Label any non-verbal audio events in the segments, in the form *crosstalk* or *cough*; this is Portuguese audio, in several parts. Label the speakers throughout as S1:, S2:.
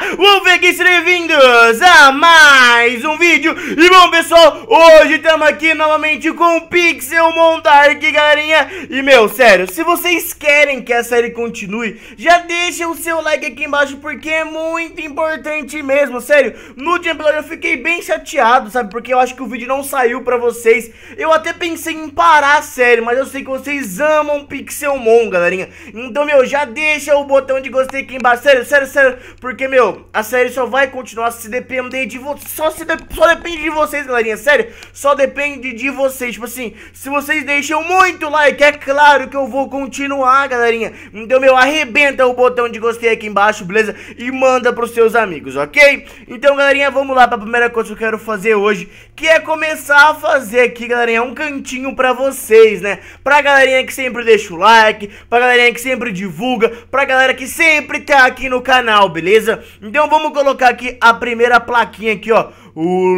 S1: Whoa! Rubens, bem-vindos a mais um vídeo. E bom, pessoal, hoje estamos aqui novamente com o Pixel Montark, galerinha. E, meu, sério, se vocês querem que a série continue, já deixa o seu like aqui embaixo, porque é muito importante mesmo, sério. No dia anterior eu fiquei bem chateado, sabe, porque eu acho que o vídeo não saiu pra vocês. Eu até pensei em parar a série, mas eu sei que vocês amam Pixelmon, galerinha. Então, meu, já deixa o botão de gostei aqui embaixo, sério, sério, sério, porque, meu... A série só vai continuar se depender de vocês. Só, de só depende de vocês, galerinha. Sério, só depende de vocês. Tipo assim, se vocês deixam muito like, é claro que eu vou continuar, galerinha. Então, meu, arrebenta o botão de gostei aqui embaixo, beleza? E manda pros seus amigos, ok? Então, galerinha, vamos lá pra primeira coisa que eu quero fazer hoje, que é começar a fazer aqui, galerinha, um cantinho pra vocês, né? Pra galerinha que sempre deixa o like, pra galerinha que sempre divulga, pra galera que sempre tá aqui no canal, beleza? Então vamos colocar aqui a primeira plaquinha aqui, ó. O...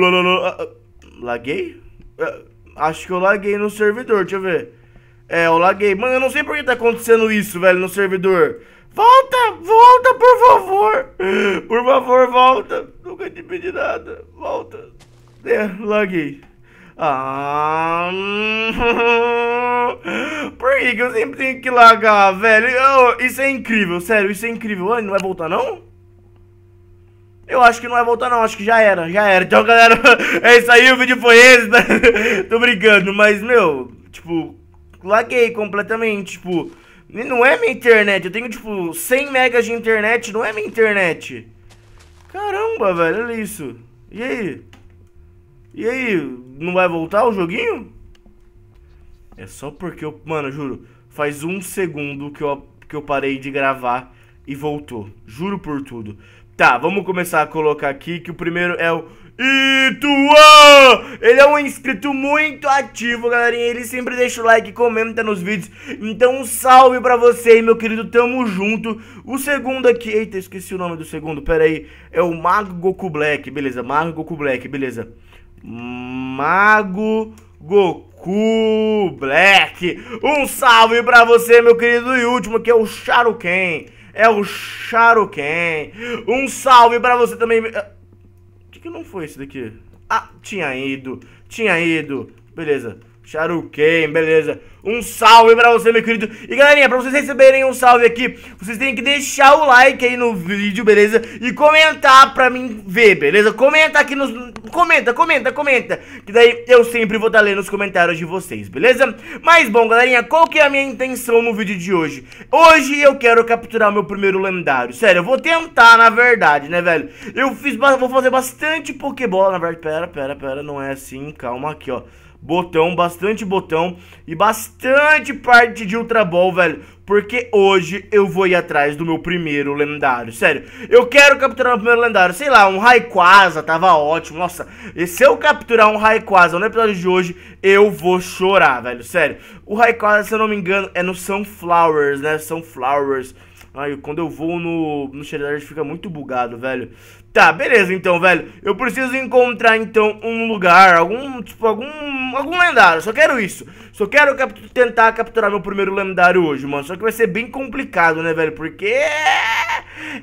S1: Laguei? É, acho que eu laguei no servidor, deixa eu ver. É, eu laguei. Mano, eu não sei por que tá acontecendo isso, velho, no servidor. Volta, volta, por favor. Por favor, volta. Nunca te pedi nada. Volta. É, laguei. Ah, *laughs* por que, que eu sempre tenho que lagar, velho? Oh, isso é incrível, sério, isso é incrível. Ai, não vai voltar, não? Eu acho que não vai voltar, não. Acho que já era, já era. Então, *laughs* galera, é isso aí. O vídeo foi esse. Tá? *laughs* Tô brincando, mas, meu, tipo, laguei completamente. Tipo, não é minha internet. Eu tenho, tipo, 100 megas de internet. Não é minha internet. Caramba, velho, olha isso. E aí? E aí, não vai voltar o joguinho? É só porque eu. Mano, juro, faz um segundo que eu, que eu parei de gravar e voltou. Juro por tudo. Tá, vamos começar a colocar aqui que o primeiro é o Ituã! Ele é um inscrito muito ativo, galerinha. Ele sempre deixa o like e comenta nos vídeos. Então, um salve pra você, meu querido. Tamo junto. O segundo aqui... Eita, esqueci o nome do segundo. Pera aí. É o Mago Goku Black. Beleza, Mago Goku Black. Beleza. Mago Goku Black. Um salve para você, meu querido, e último que é o Charuken. É o Charuken. Um salve para você também. O que, ah, que não foi esse daqui? Ah, tinha ido. Tinha ido. Beleza. Charuken, beleza? Um salve pra você, meu querido. E galerinha, pra vocês receberem um salve aqui, vocês têm que deixar o like aí no vídeo, beleza? E comentar pra mim ver, beleza? Comenta aqui nos, comenta, comenta, comenta. Que daí eu sempre vou estar tá lendo os comentários de vocês, beleza? Mas bom, galerinha, qual que é a minha intenção no vídeo de hoje? Hoje eu quero capturar meu primeiro lendário. Sério, eu vou tentar, na verdade, né, velho? Eu fiz, vou fazer bastante Pokébola, na verdade. Pera, pera, pera, não é assim. Calma aqui, ó botão, bastante botão e bastante parte de Ultra Ball, velho. Porque hoje eu vou ir atrás do meu primeiro lendário, sério. Eu quero capturar o primeiro lendário, sei lá, um raikwaza tava ótimo. Nossa, e se eu capturar um raikwaza no episódio de hoje, eu vou chorar, velho, sério. O raikwaza se eu não me engano, é no Sunflowers, né, Sunflowers. Ai, quando eu vou no, no Charizard fica muito bugado, velho. Tá, beleza então, velho. Eu preciso encontrar então um lugar, algum, tipo, algum, algum lendário. Só quero isso. Só quero cap tentar capturar meu primeiro lendário hoje, mano. Só que vai ser bem complicado, né, velho? Porque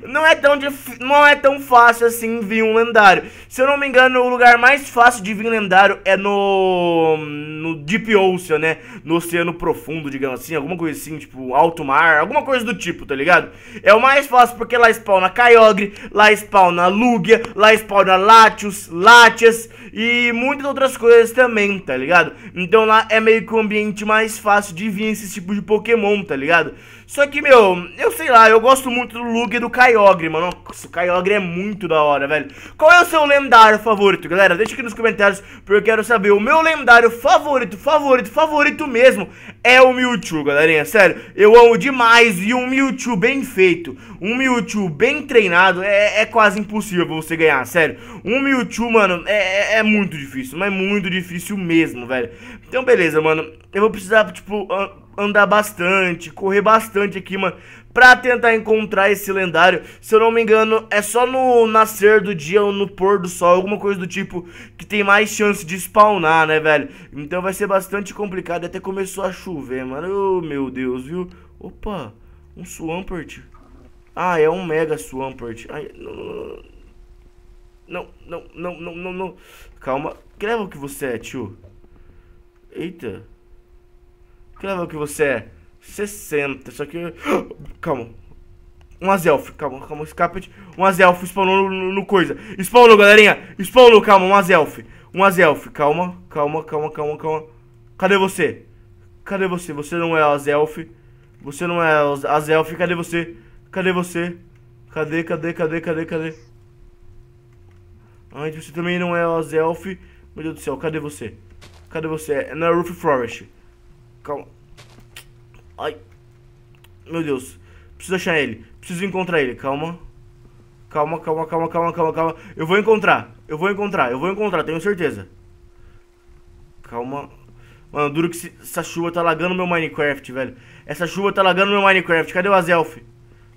S1: não é tão não é tão fácil assim vir um lendário. Se eu não me engano, o lugar mais fácil de vir lendário é no no Deep Ocean, né? No oceano profundo, digamos assim, alguma coisa assim, tipo alto mar, alguma coisa do tipo, tá ligado? É o mais fácil porque lá spawna Kyogre, lá spawna Lugia, lá spawna Latios, Latias e muitas outras coisas também, tá ligado? Então lá é meio que um ambiente mais fácil de vir esse tipo de Pokémon, tá ligado? Só que, meu, eu sei lá, eu gosto muito do Lug e do Kyogre, mano. Nossa, o Kyogre é muito da hora, velho. Qual é o seu lendário favorito, galera? Deixa aqui nos comentários, porque eu quero saber. O meu lendário favorito, favorito, favorito mesmo é o Mewtwo, galerinha. Sério, eu amo demais e um Mewtwo bem feito, um Mewtwo bem treinado, é, é quase impossível você ganhar, sério. Um Mewtwo, mano, é, é, é muito difícil, mas muito difícil mesmo, velho. Então, beleza, mano. Eu vou precisar, tipo, andar bastante, correr bastante aqui, mano, pra tentar encontrar esse lendário. Se eu não me engano, é só no nascer do dia ou no pôr do sol, alguma coisa do tipo, que tem mais chance de spawnar, né, velho? Então vai ser bastante complicado. Até começou a chover, mano. Oh, meu Deus, viu? Opa, um Swampert. Ah, é um Mega Swampert. Ai, não, não, não não, não, não, não, não, não. Calma. Que level que você é, tio? Eita. Que level que você é? 60. Só que... Calma. Um azelf. Calma, calma. de. Um azelf spawnou no, no, no, coisa. Spawnou, galerinha. Spawnou, calma. Um azelf. Um azelf. Calma, calma, calma, calma, calma. Cadê você? Cadê você? Você não é azelf. Você não é azelf. Cadê você? Cadê você? Cadê, cadê, cadê, cadê, cadê? cadê? Ai, ah, então você também não é Oz Elf. Meu Deus do céu, cadê você? Cadê você? É na Roof Forest. Calma. Ai. Meu Deus. Preciso achar ele. Preciso encontrar ele. Calma. Calma, calma, calma, calma, calma, calma. Eu vou encontrar. Eu vou encontrar. Eu vou encontrar, tenho certeza. Calma. Mano, duro que se... essa chuva tá lagando meu Minecraft, velho. Essa chuva tá lagando meu Minecraft. Cadê o Azelf?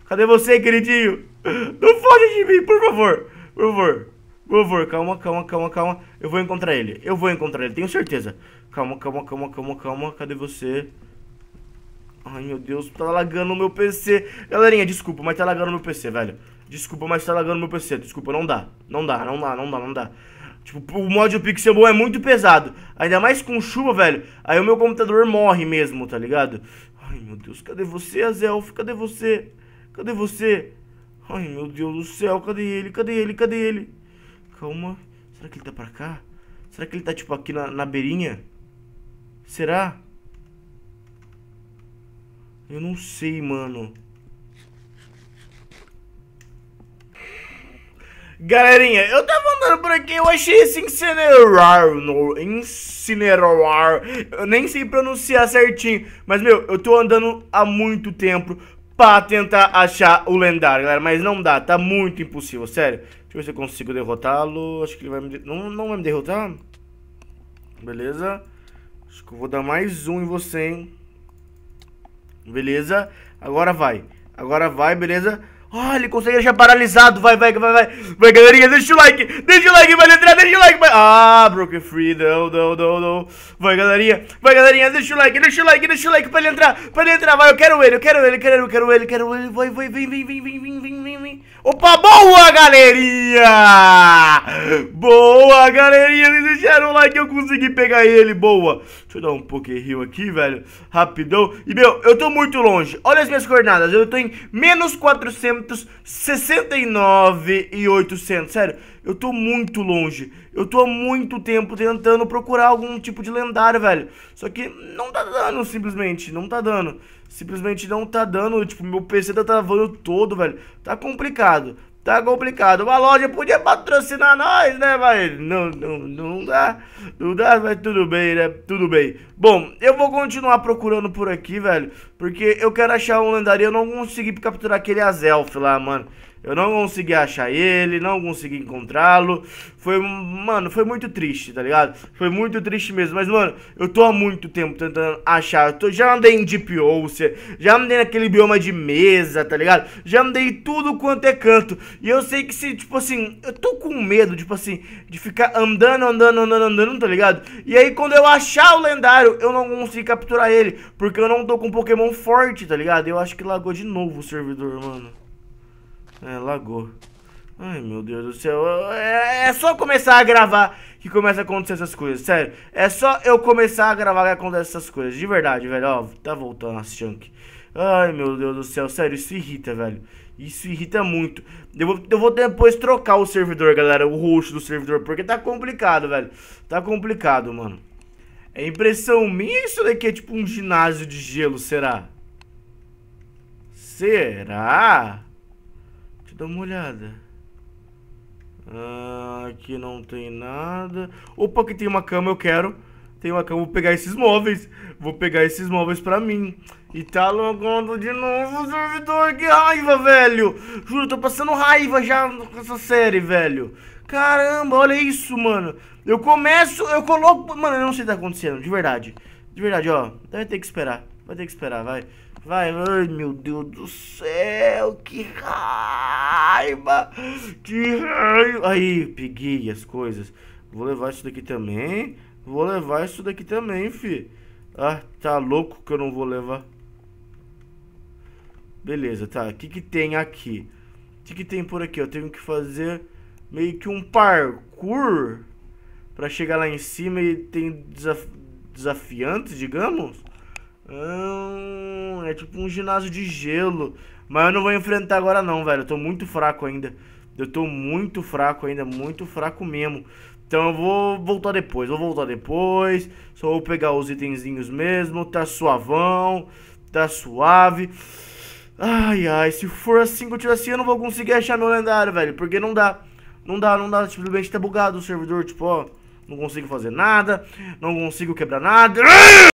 S1: Cadê você, queridinho? *laughs* Não foge de mim, por favor. Por favor. Por favor, calma, calma, calma, calma. Eu vou encontrar ele. Eu vou encontrar ele, tenho certeza. Calma, calma, calma, calma, calma. Cadê você? Ai, meu Deus, tá lagando o meu PC. Galerinha, desculpa, mas tá lagando o meu PC, velho. Desculpa, mas tá lagando o meu PC. Desculpa, não dá. Não dá, não dá, não dá, não dá. Tipo, o mod Pixel Ball é muito pesado. Ainda mais com chuva, velho. Aí o meu computador morre mesmo, tá ligado? Ai, meu Deus, cadê você, Azelf? Cadê você? Cadê você? Ai, meu Deus do céu, cadê ele? Cadê ele? Cadê ele? cá uma. Será que ele tá pra cá? Será que ele tá, tipo, aqui na, na beirinha? Será? Eu não sei, mano. Galerinha, eu tava andando por aqui, eu achei esse incinerar, incinerar, eu nem sei pronunciar certinho, mas meu, eu tô andando há muito tempo pra tentar achar o lendário, galera. Mas não dá, tá muito impossível, sério. Deixa eu ver se eu consigo derrotá-lo. Acho que ele vai me... Não, não vai me derrotar. Beleza. Acho que eu vou dar mais um em você, hein. Beleza. Agora vai. Agora vai, beleza. Ah, ele consegue deixar paralisado. Vai, vai, vai, vai. Vai, galerinha, deixa o like. Deixa o like, vai entrar, deixa o like. Vai. Ah, Broken Free, não, não, não, não. Vai, galerinha. Vai, galerinha, deixa o like, deixa o like, deixa o like pra ele entrar. Pra ele entrar, vai, eu quero ele, eu quero ele, eu quero ele, eu quero ele, eu quero ele. Vai, vai, vem, vem, vem, vem, vem, vem, vem, vem. Opa, boa, galerinha. Boa, galerinha, deixaram o like, eu consegui pegar ele, boa. Deixa eu dar um poker rio aqui, velho. Rapidão. E, meu, eu tô muito longe. Olha as minhas coordenadas. Eu tô em menos 469 e 800. Sério, eu tô muito longe. Eu tô há muito tempo tentando procurar algum tipo de lendário, velho. Só que não tá dando, simplesmente. Não tá dando. Simplesmente não tá dando. Tipo, meu PC tá travando todo, velho. Tá complicado. Tá complicado. Uma loja podia patrocinar nós, né? Mas não, não, não dá. Não dá, mas tudo bem, né? Tudo bem. Bom, eu vou continuar procurando por aqui, velho. Porque eu quero achar um lendário. Eu não consegui capturar aquele Azelf lá, mano. Eu não consegui achar ele, não consegui encontrá-lo. Foi, mano, foi muito triste, tá ligado? Foi muito triste mesmo. Mas, mano, eu tô há muito tempo tentando achar. Eu tô, já andei em Deep Ocean, já andei naquele bioma de mesa, tá ligado? Já andei tudo quanto é canto. E eu sei que se, tipo assim, eu tô com medo, tipo assim, de ficar andando, andando, andando, andando, tá ligado? E aí, quando eu achar o lendário, eu não consigo capturar ele. Porque eu não tô com Pokémon forte, tá ligado? Eu acho que lagou de novo o servidor, mano. É, lagou. Ai, meu Deus do céu. É, é, só começar a gravar que começa a acontecer essas coisas, sério. É só eu começar a gravar que acontecem essas coisas, de verdade, velho. Ó, tá voltando a chunk. Ai, meu Deus do céu, sério, isso irrita, velho. Isso irrita muito. Eu vou, eu vou depois trocar o servidor, galera, o roxo do servidor, porque tá complicado, velho. Tá complicado, mano. É impressão minha isso daqui é tipo um ginásio de gelo, será? Será? Deixa dar uma olhada. Ah, aqui não tem nada. Opa, aqui tem uma cama, eu quero. Tem uma cama, vou pegar esses móveis. Vou pegar esses móveis pra mim. E tá logando de novo o servidor. Que raiva, velho. Juro, tô passando raiva já com essa série, velho. Caramba, olha isso, mano. Eu começo, eu coloco... Mano, eu não sei o que tá acontecendo, de verdade. De verdade, ó. Deve ter que esperar. Vai ter que esperar, vai. Vai, ai meu Deus do céu, que raiva! Que raiva! Aí, peguei as coisas. Vou levar isso daqui também. Vou levar isso daqui também, fi. Ah, tá louco que eu não vou levar. Beleza, tá. O que que tem aqui? O que que tem por aqui? Eu tenho que fazer meio que um parkour pra chegar lá em cima e tem desaf desafiantes, digamos? Hum, é tipo um ginásio de gelo. Mas eu não vou enfrentar agora não, velho. Eu tô muito fraco ainda. Eu tô muito fraco ainda, muito fraco mesmo. Então eu vou voltar depois, vou voltar depois. Só vou pegar os itenzinhos mesmo. Tá suavão, tá suave. Ai, ai, se for assim, continuar assim, eu não vou conseguir achar meu lendário, velho. Porque não dá, não dá, não dá. Simplesmente tá bugado o servidor, tipo, ó. Não consigo fazer nada, não consigo quebrar nada. Ah!